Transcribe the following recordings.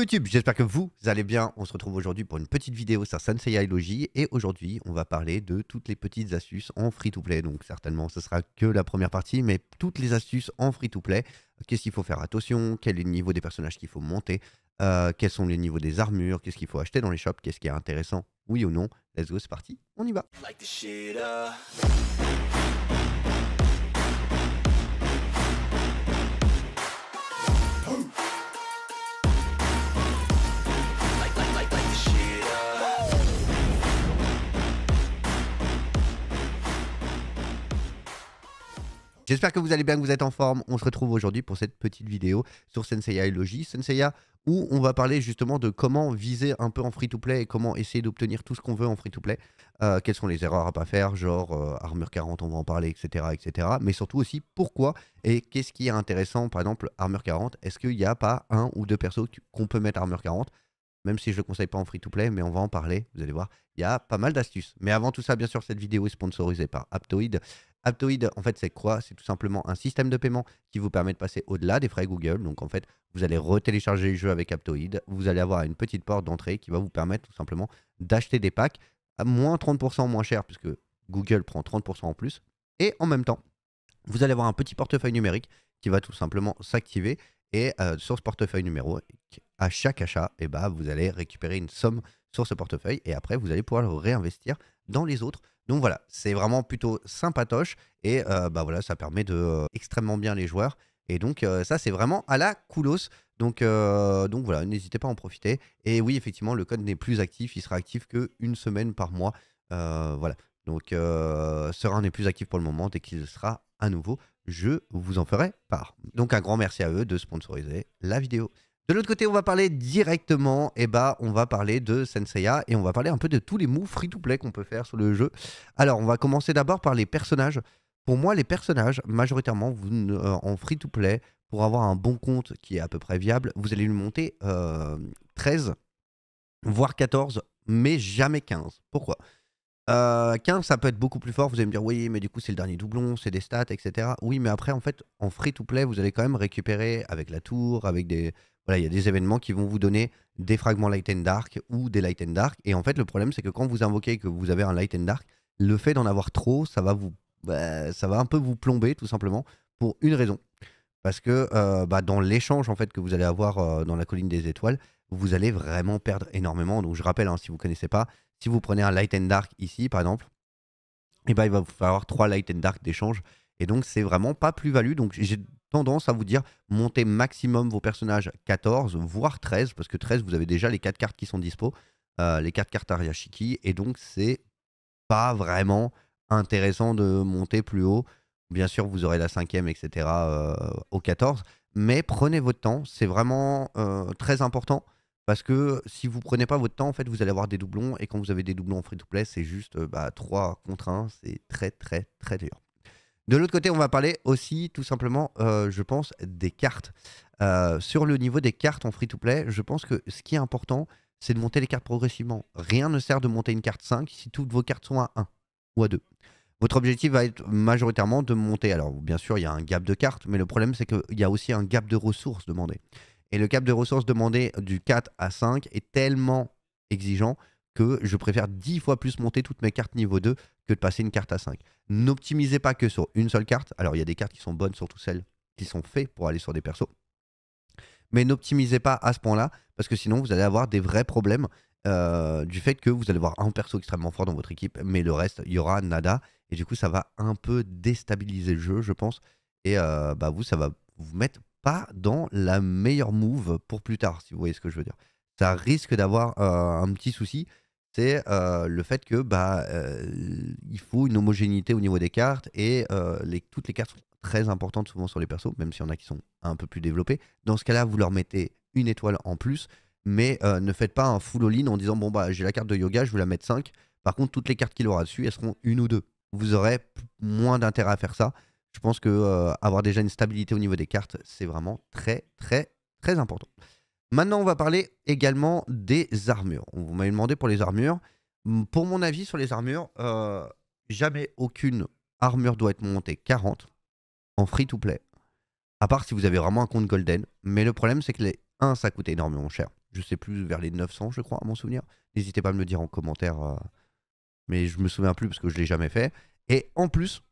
YouTube, j'espère que vous allez bien. On se retrouve aujourd'hui pour une petite vidéo sur Sensei Logi et aujourd'hui on va parler de toutes les petites astuces en free-to-play. Donc certainement ce sera que la première partie, mais toutes les astuces en free-to-play. Qu'est-ce qu'il faut faire attention Quel est le niveau des personnages qu'il faut monter euh, Quels sont les niveaux des armures Qu'est-ce qu'il faut acheter dans les shops Qu'est-ce qui est intéressant Oui ou non Let's go, c'est parti, on y va. J'espère que vous allez bien, que vous êtes en forme. On se retrouve aujourd'hui pour cette petite vidéo sur Senseiya et Logi. Senseiya où on va parler justement de comment viser un peu en free-to-play et comment essayer d'obtenir tout ce qu'on veut en free-to-play. Euh, quelles sont les erreurs à pas faire, genre euh, Armure 40, on va en parler, etc. etc. Mais surtout aussi pourquoi et qu'est-ce qui est intéressant, par exemple Armure 40, est-ce qu'il n'y a pas un ou deux persos qu'on peut mettre Armure 40 même si je ne le conseille pas en free-to-play, mais on va en parler, vous allez voir, il y a pas mal d'astuces. Mais avant tout ça, bien sûr, cette vidéo est sponsorisée par Aptoid, Aptoid, en fait, c'est quoi C'est tout simplement un système de paiement qui vous permet de passer au-delà des frais Google. Donc, en fait, vous allez retélécharger les jeux avec Aptoid. Vous allez avoir une petite porte d'entrée qui va vous permettre tout simplement d'acheter des packs à moins 30% moins cher, puisque Google prend 30% en plus. Et en même temps, vous allez avoir un petit portefeuille numérique qui va tout simplement s'activer. Et euh, sur ce portefeuille numérique, à chaque achat, eh ben, vous allez récupérer une somme sur ce portefeuille. Et après, vous allez pouvoir le réinvestir dans les autres. Donc voilà, c'est vraiment plutôt sympatoche et euh, bah voilà, ça permet de euh, extrêmement bien les joueurs. Et donc euh, ça, c'est vraiment à la coolos. Donc, donc voilà, n'hésitez pas à en profiter. Et oui, effectivement, le code n'est plus actif, il sera actif qu'une semaine par mois. voilà, donc Sera n'est plus actif pour le moment. Dès qu'il sera à nouveau, je vous en ferai part. Donc un grand merci à eux de sponsoriser la vidéo. De l'autre côté, on va parler directement, et eh bah ben, on va parler de Senseiya et on va parler un peu de tous les moves free-to-play qu'on peut faire sur le jeu. Alors, on va commencer d'abord par les personnages. Pour moi, les personnages, majoritairement vous, euh, en free-to-play, pour avoir un bon compte qui est à peu près viable, vous allez lui monter 13, euh, voire 14, mais jamais 15. Pourquoi 15, euh, ça peut être beaucoup plus fort. Vous allez me dire, oui, mais du coup, c'est le dernier doublon, c'est des stats, etc. Oui, mais après, en fait, en free-to-play, vous allez quand même récupérer avec la tour, avec des, voilà, il y a des événements qui vont vous donner des fragments Light and Dark ou des Light and Dark. Et en fait, le problème, c'est que quand vous invoquez que vous avez un Light and Dark, le fait d'en avoir trop, ça va, vous, bah, ça va un peu vous plomber, tout simplement, pour une raison. Parce que euh, bah, dans l'échange en fait que vous allez avoir euh, dans la colline des étoiles, vous allez vraiment perdre énormément. Donc je rappelle, hein, si vous ne connaissez pas, si vous prenez un Light and Dark ici, par exemple, et eh bah, ben, il va vous falloir trois Light and Dark d'échange. Et donc, c'est vraiment pas plus-value. Donc, j'ai tendance à vous dire montez maximum vos personnages 14, voire 13, parce que 13, vous avez déjà les 4 cartes qui sont dispo, euh, les 4 cartes Ariashiki, et donc c'est pas vraiment intéressant de monter plus haut. Bien sûr, vous aurez la cinquième, etc. Euh, au 14, mais prenez votre temps, c'est vraiment euh, très important. Parce que si vous prenez pas votre temps, en fait, vous allez avoir des doublons. Et quand vous avez des doublons en free-to-play, c'est juste bah, 3 contre 1. C'est très, très, très dur. De l'autre côté, on va parler aussi tout simplement, euh, je pense, des cartes. Euh, sur le niveau des cartes en free-to-play, je pense que ce qui est important, c'est de monter les cartes progressivement. Rien ne sert de monter une carte 5 si toutes vos cartes sont à 1 ou à 2. Votre objectif va être majoritairement de monter. Alors, bien sûr, il y a un gap de cartes, mais le problème, c'est qu'il y a aussi un gap de ressources demandées. Et le gap de ressources demandé du 4 à 5 est tellement exigeant que je préfère 10 fois plus monter toutes mes cartes niveau 2 que de passer une carte à 5. N'optimisez pas que sur une seule carte. Alors, il y a des cartes qui sont bonnes, surtout celles qui sont faites pour aller sur des persos. Mais n'optimisez pas à ce point-là, parce que sinon, vous allez avoir des vrais problèmes euh, du fait que vous allez avoir un perso extrêmement fort dans votre équipe, mais le reste, il y aura nada. Et du coup, ça va un peu déstabiliser le jeu, je pense. Et euh, bah, vous, ça va vous mettre pas dans la meilleure move pour plus tard, si vous voyez ce que je veux dire. Ça risque d'avoir euh, un petit souci c'est euh, le fait que bah, euh, il faut une homogénéité au niveau des cartes et euh, les, toutes les cartes sont très importantes souvent sur les persos, même s'il y en a qui sont un peu plus développés. Dans ce cas-là, vous leur mettez une étoile en plus, mais ne faites pas un full all-in en disant bon bah j'ai la carte de yoga, je vais la mettre 5. Par contre, toutes les cartes qu'il aura dessus, elles seront une ou deux. Vous aurez moins d'intérêt à faire ça. Je pense que avoir déjà une stabilité au niveau des cartes, c'est vraiment très très très important. Maintenant, on va parler également des armures. On m'a demandé pour les armures. Pour mon avis sur les armures, euh, jamais aucune armure doit être montée 40 en free to play. À part si vous avez vraiment un compte golden. Mais le problème, c'est que les 1, ça coûte énormément cher. Je sais plus, vers les 900, je crois, à mon souvenir. N'hésitez pas à me le dire en commentaire. Euh, mais je me souviens plus parce que je l'ai jamais fait. Et en plus,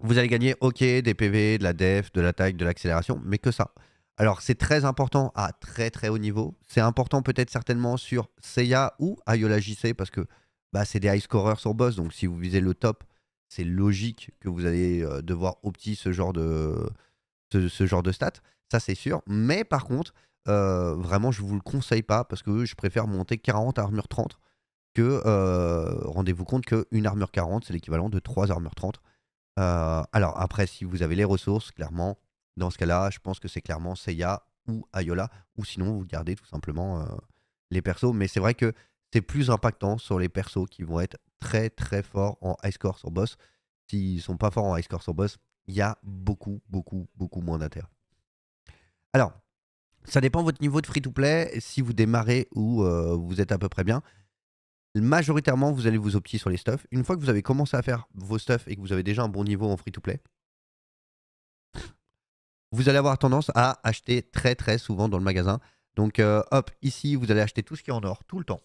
vous allez gagner, ok, des PV, de la def, de l'attaque, de l'accélération, mais que ça. Alors c'est très important à très très haut niveau. C'est important peut-être certainement sur Seiya ou Ayola JC parce que bah, c'est des high scorers sur boss. Donc si vous visez le top, c'est logique que vous allez euh, devoir opter ce genre de, ce, genre de stats. Ça c'est sûr. Mais par contre, euh, vraiment je ne vous le conseille pas parce que je préfère monter 40 armures armure 30 que euh, rendez-vous compte qu'une armure 40 c'est l'équivalent de 3 armures 30. alors après si vous avez les ressources, clairement dans ce cas-là, je pense que c'est clairement Seiya ou Ayola, ou sinon vous gardez tout simplement euh, les persos. Mais c'est vrai que c'est plus impactant sur les persos qui vont être très très forts en high score sur boss. S'ils sont pas forts en high score sur boss, il y a beaucoup beaucoup beaucoup moins d'intérêt. Alors, ça dépend de votre niveau de free-to-play, si vous démarrez ou euh, vous êtes à peu près bien. Majoritairement, vous allez vous opter sur les stuffs. Une fois que vous avez commencé à faire vos stuffs et que vous avez déjà un bon niveau en free-to-play, vous allez avoir tendance à acheter très très souvent dans le magasin. Donc euh, hop, ici, vous allez acheter tout ce qui est en or, tout le temps.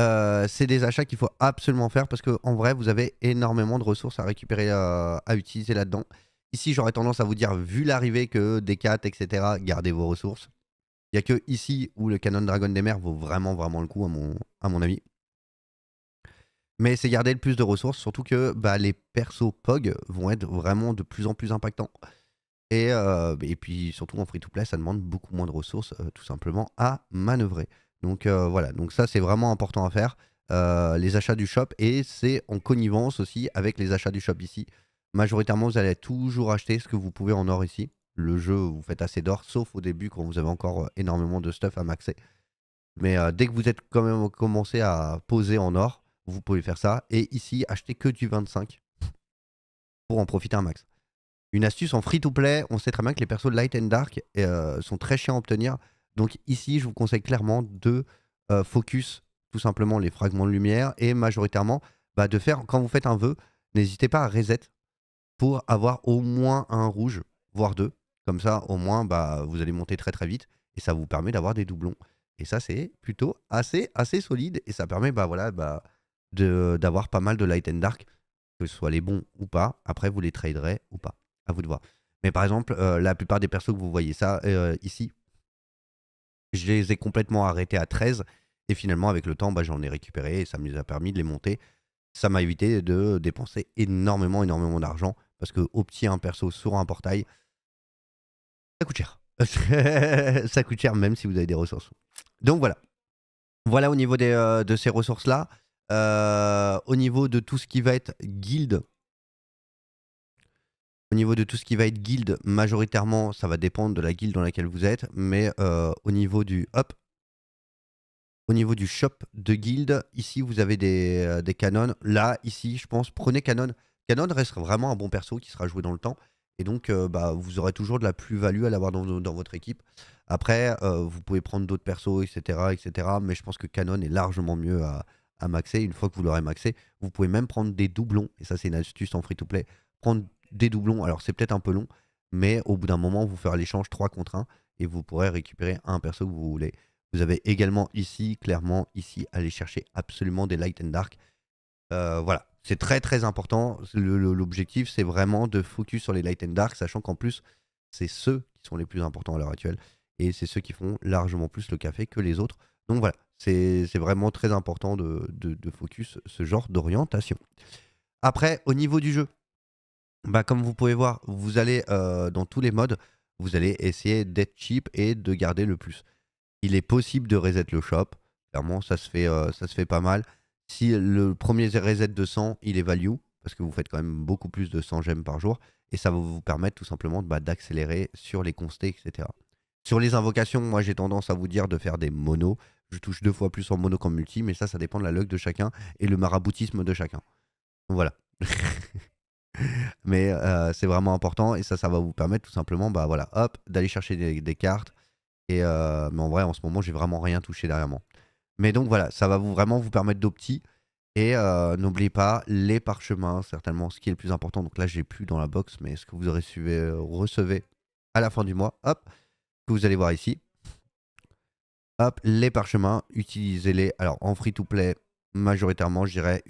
Euh, c'est des achats qu'il faut absolument faire parce qu'en vrai, vous avez énormément de ressources à récupérer, euh, à utiliser là-dedans. Ici, j'aurais tendance à vous dire, vu l'arrivée que des 4, etc., gardez vos ressources. Il n'y a que ici où le canon Dragon des Mers vaut vraiment, vraiment le coup, à mon, à avis. Mais c'est garder le plus de ressources, surtout que bah, les persos POG vont être vraiment de plus en plus impactants. Euh, bah, et, puis surtout en free-to-play, ça demande beaucoup moins de ressources euh, tout simplement à manœuvrer. Donc euh, voilà, donc ça c'est vraiment important à faire, les achats du shop, et c'est en connivence aussi avec les achats du shop ici. Majoritairement, vous allez toujours acheter ce que vous pouvez en or ici. Le jeu, vous faites assez d'or, sauf au début quand vous avez encore énormément de stuff à maxer. Mais dès que vous êtes quand même commencé à poser en or, vous pouvez faire ça. Et ici, acheter que du 25 pour en profiter un max une astuce en free-to-play. On sait très bien que les persos light and dark euh, sont très chiants à obtenir. Donc ici, je vous conseille clairement de euh, focus tout simplement les fragments de lumière et majoritairement bah, de faire, quand vous faites un vœu, n'hésitez pas à reset pour avoir au moins un rouge, voire deux. Comme ça, au moins, bah, vous allez monter très très vite et ça vous permet d'avoir des doublons. Et ça, c'est plutôt assez, assez solide et ça permet bah, voilà, bah, d'avoir pas mal de light and dark, que ce soit les bons ou pas. Après, vous les traderez ou pas à vous de voir. Mais par exemple, euh, la plupart des persos que vous voyez ça euh, ici, je les ai complètement arrêtés à 13. Et finalement, avec le temps, bah, j'en ai récupéré et ça me les a permis de les monter. Ça m'a évité de dépenser énormément, énormément d'argent. Parce que obtenir un perso sur un portail, ça coûte cher. ça coûte cher même si vous avez des ressources. Donc voilà. Voilà au niveau euh, de ces ressources-là. au niveau de tout ce qui va être guild. Au niveau de tout ce qui va être guild majoritairement, ça va dépendre de la guilde dans laquelle vous êtes, mais euh, au niveau du hop, au niveau du shop de guild, ici vous avez euh, des, canons. Là, ici, je pense, prenez canon. Canon reste vraiment un bon perso qui sera joué dans le temps. Et donc, euh, bah, vous aurez toujours de la plus-value à l'avoir dans, votre équipe. Après, vous pouvez prendre d'autres persos, etc., etc. Mais je pense que Canon est largement mieux à, à maxer. Une fois que vous l'aurez maxé, vous pouvez même prendre des doublons. Et ça, c'est une astuce en free-to-play. Prendre des doublons. Alors c'est peut-être un peu long, mais au bout d'un moment, vous ferez l'échange 3 contre 1 et vous pourrez récupérer un perso que vous voulez. Vous avez également ici, clairement, ici, aller chercher absolument des light and dark. Euh, voilà, c'est très très important. L'objectif, c'est vraiment de focus sur les light and dark, sachant qu'en plus, c'est ceux qui sont les plus importants à l'heure actuelle. Et c'est ceux qui font largement plus le café que les autres. Donc voilà, c'est vraiment très important de focus ce genre d'orientation. Après, au niveau du jeu, bah, comme vous pouvez voir, vous allez euh, dans tous les modes, vous allez essayer d'être cheap et de garder le plus. Il est possible de reset le shop, clairement ça se fait, euh, ça se fait pas mal. Si le premier reset de 100, il est value, parce que vous faites quand même beaucoup plus de 100 gemmes par jour, et ça va vous permettre tout simplement bah, d'accélérer sur les constés, etc. Sur les invocations, moi j'ai tendance à vous dire de faire des monos. Je touche deux fois plus en mono qu'en multi, mais ça, ça dépend de la luck de chacun et le maraboutisme de chacun. Voilà. Mais euh, c'est vraiment important et ça, ça va vous permettre tout simplement bah, voilà, hop, d'aller chercher des, cartes. Et, euh, mais en vrai, en ce moment, j'ai vraiment rien touché derrière moi. Mais donc voilà, ça va vous, vraiment vous permettre d'opti. Et euh, n'oubliez pas les parchemins, certainement, ce qui est le plus important. Donc là, j'ai plus dans la box, mais ce que vous aurez recevez, recevez à la fin du mois, hop, que vous allez voir ici. Hop, les parchemins, utilisez-les. Alors en free to play, majoritairement, je dirais,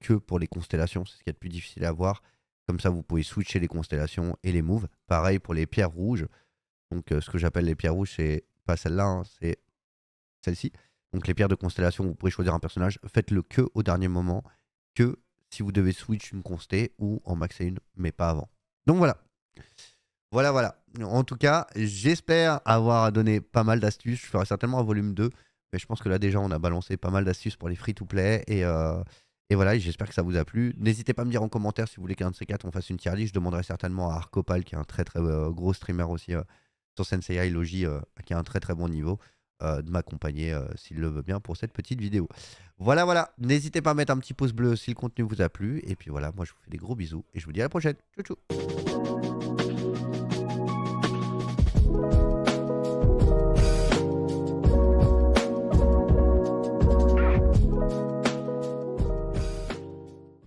que pour les constellations. C'est ce qui est le plus difficile à voir. Comme ça, vous pouvez switcher les constellations et les moves. Pareil pour les pierres rouges. Donc, euh, ce que j'appelle les pierres rouges, c'est pas celle-là, hein, c'est celle-ci. Donc, les pierres de constellation, vous pouvez choisir un personnage. Faites-le que au dernier moment, que si vous devez switch une constée ou en maxer une, mais pas avant. Donc, voilà. Voilà, voilà. En tout cas, j'espère avoir donné pas mal d'astuces. Je ferai certainement un volume 2. Mais je pense que là, déjà, on a balancé pas mal d'astuces pour les free-to-play. Et, euh, et voilà, j'espère que ça vous a plu. N'hésitez pas à me dire en commentaire si vous voulez qu'un de ces quatre, on fasse une tier list. Je demanderai certainement à Arcopal, qui est un très très euh, gros streamer aussi euh, sur Sensei Logi, qui a un très très bon niveau. de m'accompagner s'il le veut bien pour cette petite vidéo. Voilà, voilà. N'hésitez pas à mettre un petit pouce bleu si le contenu vous a plu. Et puis voilà, moi je vous fais des gros bisous et je vous dis à la prochaine. Ciao, ciao.